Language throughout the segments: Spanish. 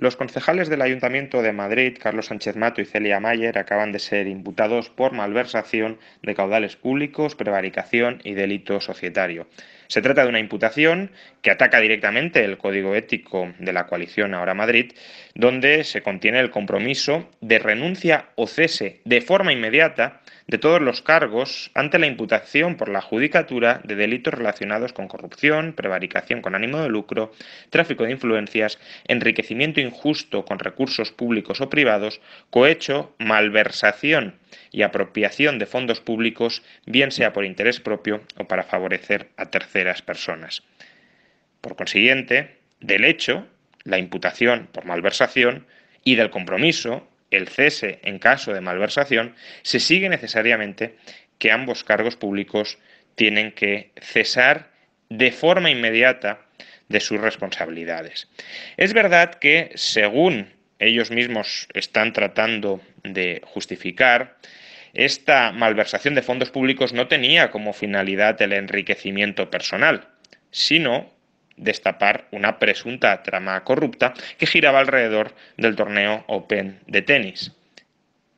Los concejales del Ayuntamiento de Madrid, Carlos Sánchez Mato y Celia Mayer, acaban de ser imputados por malversación de caudales públicos, prevaricación y delito societario. Se trata de una imputación que ataca directamente el código ético de la coalición Ahora Madrid, donde se contiene el compromiso de renuncia o cese de forma inmediata de todos los cargos ante la imputación por la Judicatura de delitos relacionados con corrupción, prevaricación con ánimo de lucro, tráfico de influencias, enriquecimiento injusto con recursos públicos o privados, cohecho, malversación y apropiación de fondos públicos, bien sea por interés propio o para favorecer a terceras personas. Por consiguiente, del hecho, la imputación por malversación y del compromiso, el cese en caso de malversación, se sigue necesariamente que ambos cargos públicos tienen que cesar de forma inmediata de sus responsabilidades. Es verdad que, según ellos mismos están tratando de justificar, esta malversación de fondos públicos no tenía como finalidad el enriquecimiento personal, sino destapar una presunta trama corrupta que giraba alrededor del torneo Open de tenis.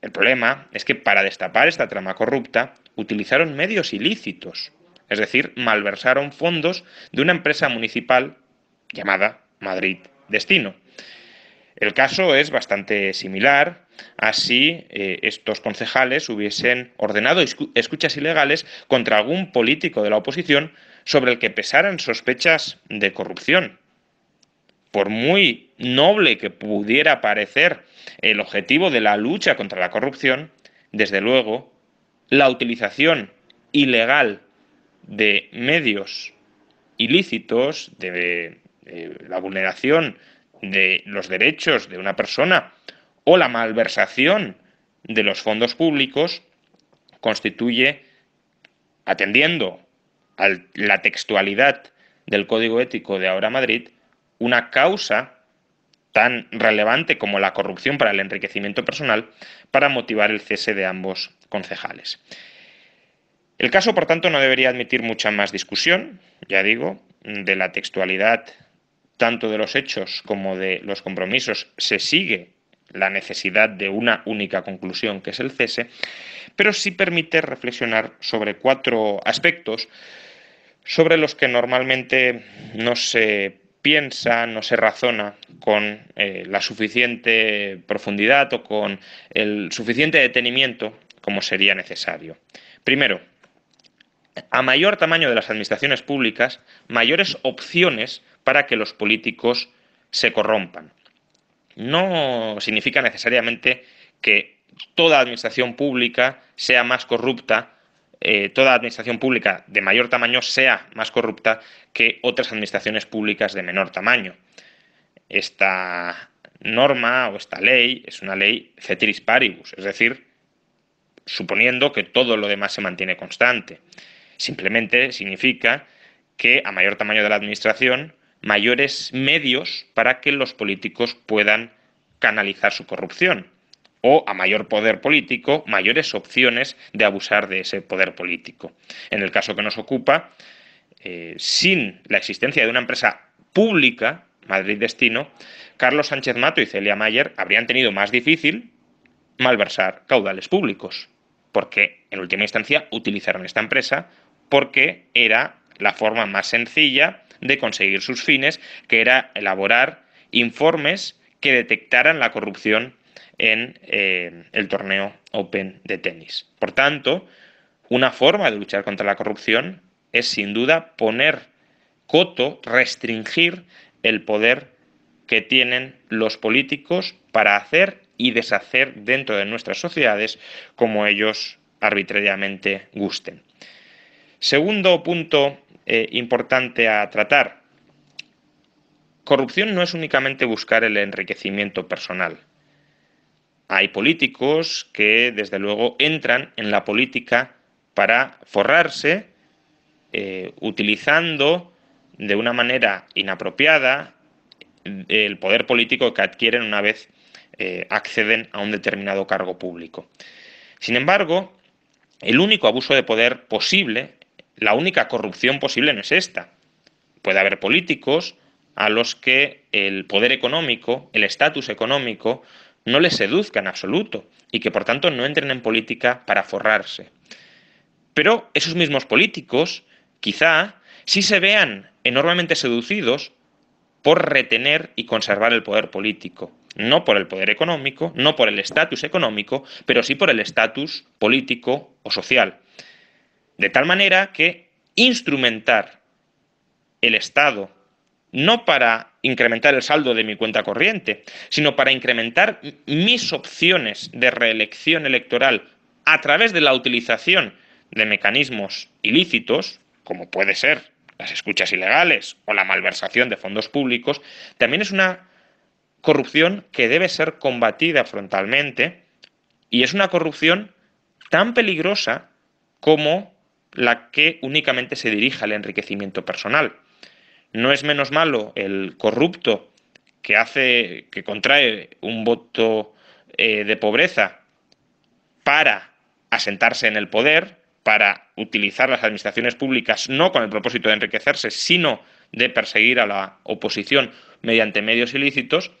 El problema es que para destapar esta trama corrupta utilizaron medios ilícitos, es decir, malversaron fondos de una empresa municipal llamada Madrid Destino. El caso es bastante similar a si eh, estos concejales hubiesen ordenado escuchas ilegales contra algún político de la oposición sobre el que pesaran sospechas de corrupción. Por muy noble que pudiera parecer el objetivo de la lucha contra la corrupción, desde luego, la utilización ilegal de medios ilícitos, de, la vulneración de los derechos de una persona o la malversación de los fondos públicos constituye, atendiendo la textualidad del Código Ético de Ahora Madrid una causa tan relevante como la corrupción para el enriquecimiento personal para motivar el cese de ambos concejales. El caso, por tanto, no debería admitir mucha más discusión, ya digo, de la textualidad tanto de los hechos como de los compromisos se sigue la necesidad de una única conclusión, que es el cese, pero sí permite reflexionar sobre cuatro aspectos sobre los que normalmente no se piensa, no se razona con eh, la suficiente profundidad o con el suficiente detenimiento como sería necesario. Primero, a mayor tamaño de las administraciones públicas, mayores opciones para que los políticos se corrompan. No significa necesariamente que toda administración pública sea más corrupta eh, toda administración pública de mayor tamaño sea más corrupta que otras administraciones públicas de menor tamaño. Esta norma o esta ley es una ley ceteris paribus, es decir, suponiendo que todo lo demás se mantiene constante. Simplemente significa que a mayor tamaño de la administración, mayores medios para que los políticos puedan canalizar su corrupción o a mayor poder político, mayores opciones de abusar de ese poder político. En el caso que nos ocupa, eh, sin la existencia de una empresa pública, Madrid Destino, Carlos Sánchez Mato y Celia Mayer habrían tenido más difícil malversar caudales públicos, porque en última instancia utilizaron esta empresa porque era la forma más sencilla de conseguir sus fines, que era elaborar informes que detectaran la corrupción en eh, el torneo Open de tenis. Por tanto, una forma de luchar contra la corrupción es sin duda poner coto, restringir el poder que tienen los políticos para hacer y deshacer dentro de nuestras sociedades como ellos arbitrariamente gusten. Segundo punto eh, importante a tratar. Corrupción no es únicamente buscar el enriquecimiento personal. Hay políticos que, desde luego, entran en la política para forrarse, eh, utilizando de una manera inapropiada eh, el poder político que adquieren una vez eh, acceden a un determinado cargo público. Sin embargo, el único abuso de poder posible, la única corrupción posible no es esta. Puede haber políticos a los que el poder económico, el estatus económico, no les seduzca en absoluto y que por tanto no entren en política para forrarse. Pero esos mismos políticos, quizá, sí se vean enormemente seducidos por retener y conservar el poder político. No por el poder económico, no por el estatus económico, pero sí por el estatus político o social. De tal manera que instrumentar el Estado no para incrementar el saldo de mi cuenta corriente, sino para incrementar mis opciones de reelección electoral a través de la utilización de mecanismos ilícitos, como puede ser las escuchas ilegales o la malversación de fondos públicos, también es una corrupción que debe ser combatida frontalmente y es una corrupción tan peligrosa como la que únicamente se dirige al enriquecimiento personal no es menos malo el corrupto que hace, que contrae un voto eh, de pobreza para asentarse en el poder, para utilizar las administraciones públicas no con el propósito de enriquecerse, sino de perseguir a la oposición mediante medios ilícitos,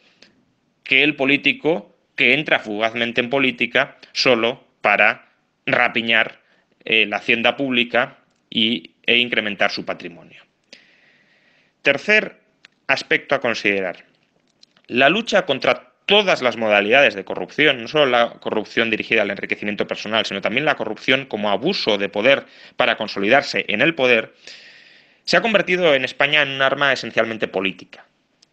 que el político que entra fugazmente en política solo para rapiñar eh, la hacienda pública y, e incrementar su patrimonio. Tercer aspecto a considerar. La lucha contra todas las modalidades de corrupción, no solo la corrupción dirigida al enriquecimiento personal, sino también la corrupción como abuso de poder para consolidarse en el poder, se ha convertido en España en un arma esencialmente política.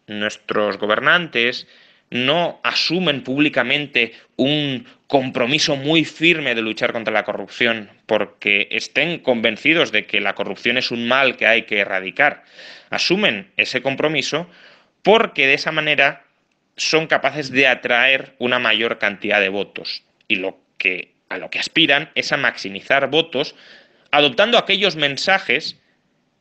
Nuestros gobernantes no asumen públicamente un compromiso muy firme de luchar contra la corrupción, porque estén convencidos de que la corrupción es un mal que hay que erradicar, asumen ese compromiso porque de esa manera son capaces de atraer una mayor cantidad de votos. Y lo que, a lo que aspiran es a maximizar votos adoptando aquellos mensajes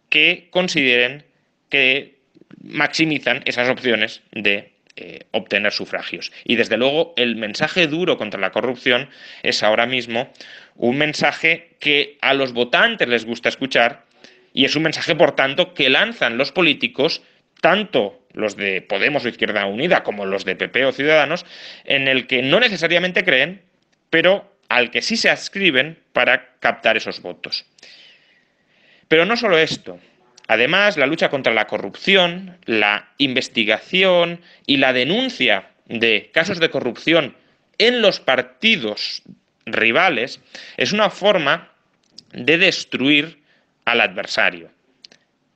que consideren que maximizan esas opciones de eh, obtener sufragios. Y desde luego el mensaje duro contra la corrupción es ahora mismo un mensaje que a los votantes les gusta escuchar y es un mensaje, por tanto, que lanzan los políticos, tanto los de Podemos o Izquierda Unida como los de PP o Ciudadanos, en el que no necesariamente creen, pero al que sí se adscriben para captar esos votos. Pero no solo esto, Además, la lucha contra la corrupción, la investigación y la denuncia de casos de corrupción en los partidos rivales es una forma de destruir al adversario.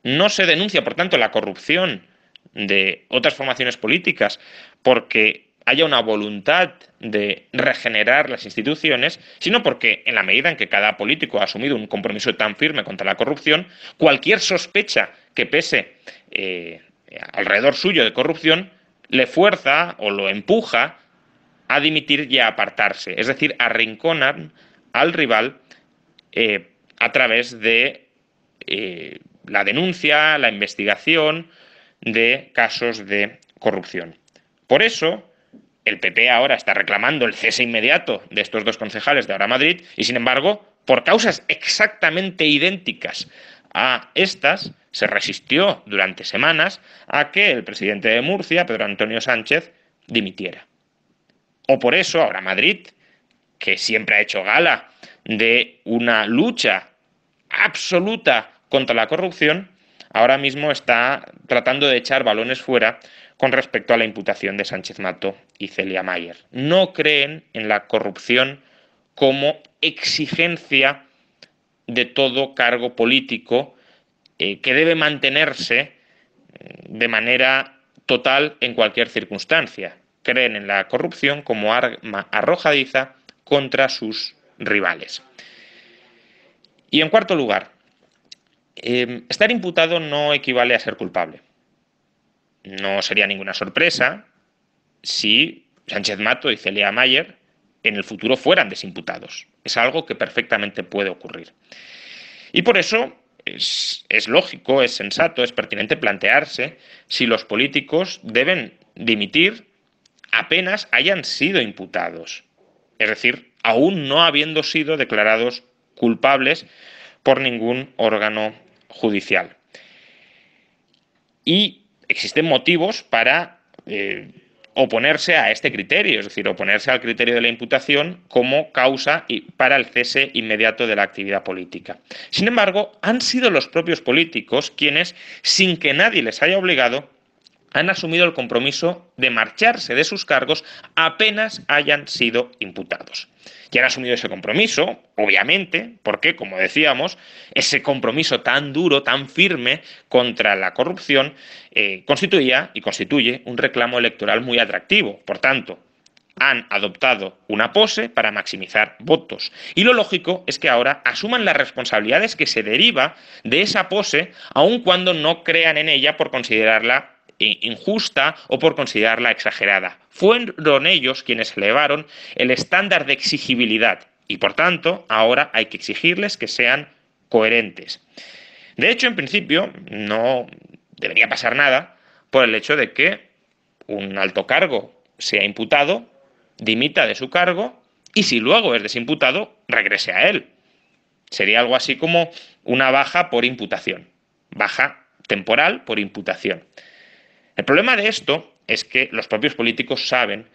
No se denuncia, por tanto, la corrupción de otras formaciones políticas porque haya una voluntad de regenerar las instituciones, sino porque en la medida en que cada político ha asumido un compromiso tan firme contra la corrupción, cualquier sospecha que pese eh, alrededor suyo de corrupción le fuerza o lo empuja a dimitir y a apartarse, es decir, arrinconar al rival eh, a través de eh, la denuncia, la investigación de casos de corrupción. Por eso, el PP ahora está reclamando el cese inmediato de estos dos concejales de Ahora Madrid y, sin embargo, por causas exactamente idénticas a estas, se resistió durante semanas a que el presidente de Murcia, Pedro Antonio Sánchez, dimitiera. O por eso ahora Madrid, que siempre ha hecho gala de una lucha absoluta contra la corrupción, ahora mismo está tratando de echar balones fuera con respecto a la imputación de Sánchez Mato y Celia Mayer. No creen en la corrupción como exigencia de todo cargo político eh, que debe mantenerse eh, de manera total en cualquier circunstancia. Creen en la corrupción como arma arrojadiza contra sus rivales. Y en cuarto lugar, eh, estar imputado no equivale a ser culpable no sería ninguna sorpresa si Sánchez Mato y Celia Mayer en el futuro fueran desimputados. Es algo que perfectamente puede ocurrir. Y por eso es, lógico, es sensato, es pertinente plantearse si los políticos deben dimitir apenas hayan sido imputados, es decir, aún no habiendo sido declarados culpables por ningún órgano judicial. Y existen motivos para eh, oponerse a este criterio, es decir, oponerse al criterio de la imputación como causa para el cese inmediato de la actividad política. Sin embargo, han sido los propios políticos quienes, sin que nadie les haya obligado, han asumido el compromiso de marcharse de sus cargos apenas hayan sido imputados. Y han asumido ese compromiso, obviamente, porque, como decíamos, ese compromiso tan duro, tan firme contra la corrupción, eh, constituía y constituye un reclamo electoral muy atractivo. Por tanto, han adoptado una pose para maximizar votos. Y lo lógico es que ahora asuman las responsabilidades que se deriva de esa pose, aun cuando no crean en ella por considerarla injusta o por considerarla exagerada. Fueron ellos quienes elevaron el estándar de exigibilidad y por tanto ahora hay que exigirles que sean coherentes. De hecho, en principio no debería pasar nada por el hecho de que un alto cargo sea imputado, dimita de su cargo y si luego es desimputado, regrese a él. Sería algo así como una baja por imputación, baja temporal por imputación. El problema de esto es que los propios políticos saben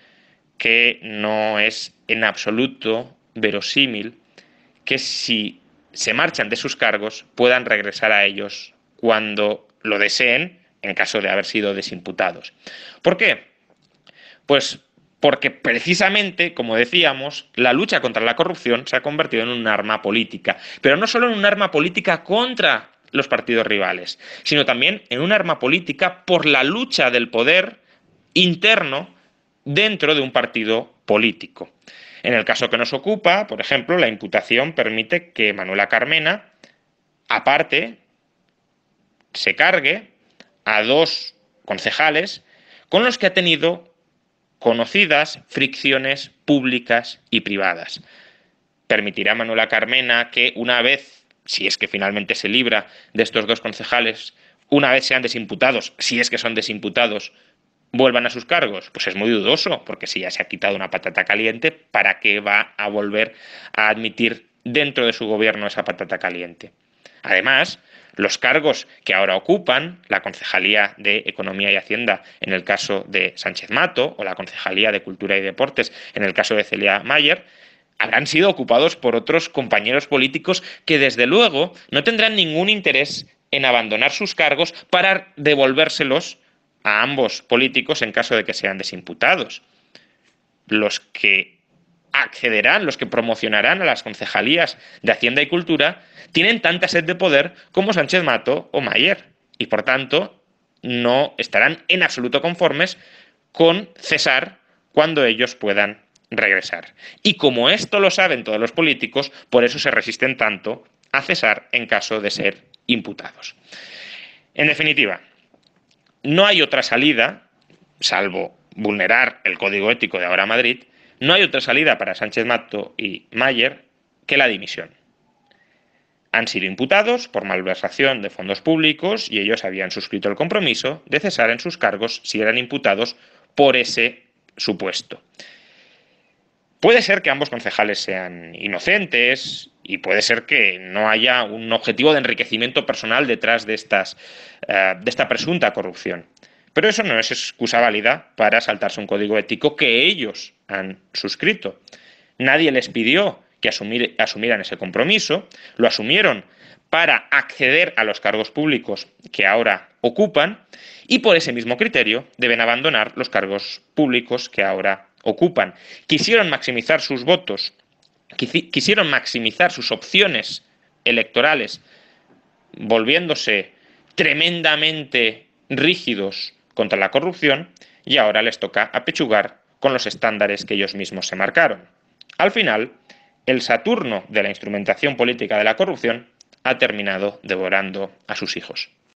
que no es en absoluto verosímil que si se marchan de sus cargos puedan regresar a ellos cuando lo deseen en caso de haber sido desimputados. ¿Por qué? Pues porque precisamente, como decíamos, la lucha contra la corrupción se ha convertido en un arma política, pero no solo en un arma política contra los partidos rivales, sino también en un arma política por la lucha del poder interno dentro de un partido político. En el caso que nos ocupa, por ejemplo, la imputación permite que Manuela Carmena, aparte, se cargue a dos concejales con los que ha tenido conocidas fricciones públicas y privadas. Permitirá Manuela Carmena que una vez si es que finalmente se libra de estos dos concejales, una vez sean desimputados, si es que son desimputados, vuelvan a sus cargos? Pues es muy dudoso, porque si ya se ha quitado una patata caliente, ¿para qué va a volver a admitir dentro de su gobierno esa patata caliente? Además, los cargos que ahora ocupan, la Concejalía de Economía y Hacienda en el caso de Sánchez Mato o la Concejalía de Cultura y Deportes en el caso de Celia Mayer, habrán sido ocupados por otros compañeros políticos que desde luego no tendrán ningún interés en abandonar sus cargos para devolvérselos a ambos políticos en caso de que sean desimputados. Los que accederán, los que promocionarán a las concejalías de Hacienda y Cultura, tienen tanta sed de poder como Sánchez Mato o Mayer y por tanto no estarán en absoluto conformes con cesar cuando ellos puedan regresar. Y como esto lo saben todos los políticos, por eso se resisten tanto a cesar en caso de ser imputados. En definitiva, no hay otra salida, salvo vulnerar el código ético de ahora Madrid, no hay otra salida para Sánchez Mato y Mayer que la dimisión. Han sido imputados por malversación de fondos públicos y ellos habían suscrito el compromiso de cesar en sus cargos si eran imputados por ese supuesto. Puede ser que ambos concejales sean inocentes y puede ser que no haya un objetivo de enriquecimiento personal detrás eh, de, esta presunta corrupción. Pero eso no es excusa válida para saltarse un código ético que ellos han suscrito. Nadie les pidió que asumieran ese compromiso, lo asumieron para acceder a los cargos públicos que ahora ocupan y por ese mismo criterio deben abandonar los cargos públicos que ahora ocupan, quisieron maximizar sus votos, quisieron maximizar sus opciones electorales, volviéndose tremendamente rígidos contra la corrupción, y ahora les toca apechugar con los estándares que ellos mismos se marcaron. Al final, el Saturno de la instrumentación política de la corrupción ha terminado devorando a sus hijos.